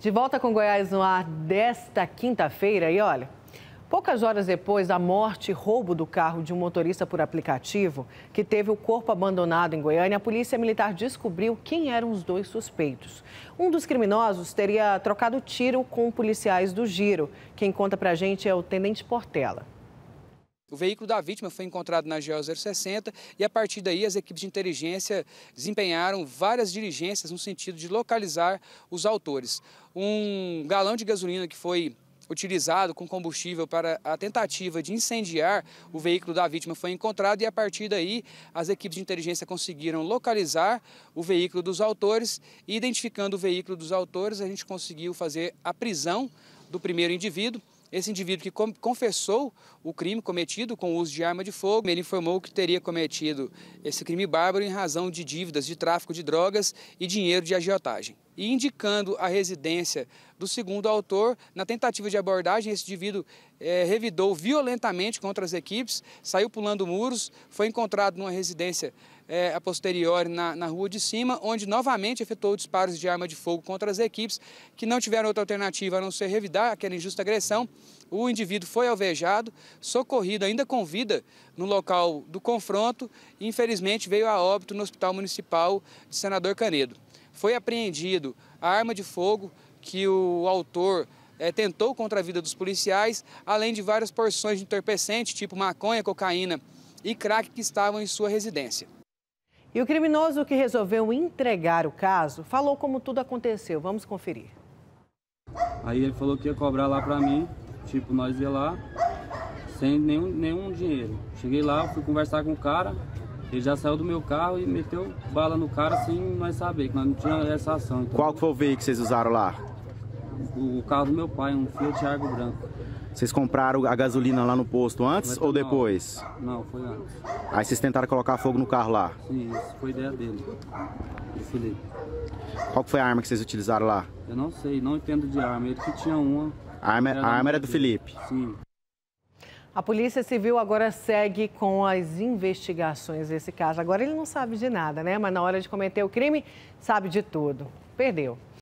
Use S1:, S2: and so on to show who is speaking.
S1: De volta com Goiás no ar desta quinta-feira e olha, poucas horas depois da morte e roubo do carro de um motorista por aplicativo que teve o corpo abandonado em Goiânia, a polícia militar descobriu quem eram os dois suspeitos. Um dos criminosos teria trocado tiro com policiais do Giro. Quem conta pra gente é o Tenente Portela.
S2: O veículo da vítima foi encontrado na GO 060 e a partir daí as equipes de inteligência desempenharam várias diligências no sentido de localizar os autores. Um galão de gasolina que foi utilizado com combustível para a tentativa de incendiar o veículo da vítima foi encontrado e a partir daí as equipes de inteligência conseguiram localizar o veículo dos autores e identificando o veículo dos autores a gente conseguiu fazer a prisão do primeiro indivíduo esse indivíduo que confessou o crime cometido com o uso de arma de fogo, ele informou que teria cometido esse crime bárbaro em razão de dívidas de tráfico de drogas e dinheiro de agiotagem e indicando a residência do segundo autor. Na tentativa de abordagem, esse indivíduo é, revidou violentamente contra as equipes, saiu pulando muros, foi encontrado numa residência é, a posteriori na, na rua de cima, onde novamente efetuou disparos de arma de fogo contra as equipes, que não tiveram outra alternativa a não ser revidar aquela injusta agressão. O indivíduo foi alvejado, socorrido ainda com vida no local do confronto e infelizmente veio a óbito no Hospital Municipal de Senador Canedo foi apreendido a arma de fogo que o autor é, tentou contra a vida dos policiais, além de várias porções de entorpecente, tipo maconha, cocaína e crack, que estavam em sua residência.
S1: E o criminoso que resolveu entregar o caso falou como tudo aconteceu. Vamos conferir.
S3: Aí ele falou que ia cobrar lá pra mim, tipo, nós ia lá, sem nenhum, nenhum dinheiro. Cheguei lá, fui conversar com o cara, ele já saiu do meu carro e meteu bala no cara sem nós saber, que nós não tinha essa ação. Então,
S4: Qual foi o veículo que vocês usaram lá?
S3: O, o carro do meu pai, um Fiat Argo branco.
S4: Vocês compraram a gasolina lá no posto antes ou depois?
S3: Não, foi antes.
S4: Aí vocês tentaram colocar fogo no carro lá?
S3: Sim, isso foi ideia dele, do Felipe.
S4: Qual foi a arma que vocês utilizaram lá?
S3: Eu não sei, não entendo de arma. Ele que tinha uma. A arma, é- era, a arma era do Felipe? Sim.
S1: A Polícia Civil agora segue com as investigações desse caso. Agora ele não sabe de nada, né? Mas na hora de cometer o crime, sabe de tudo. Perdeu.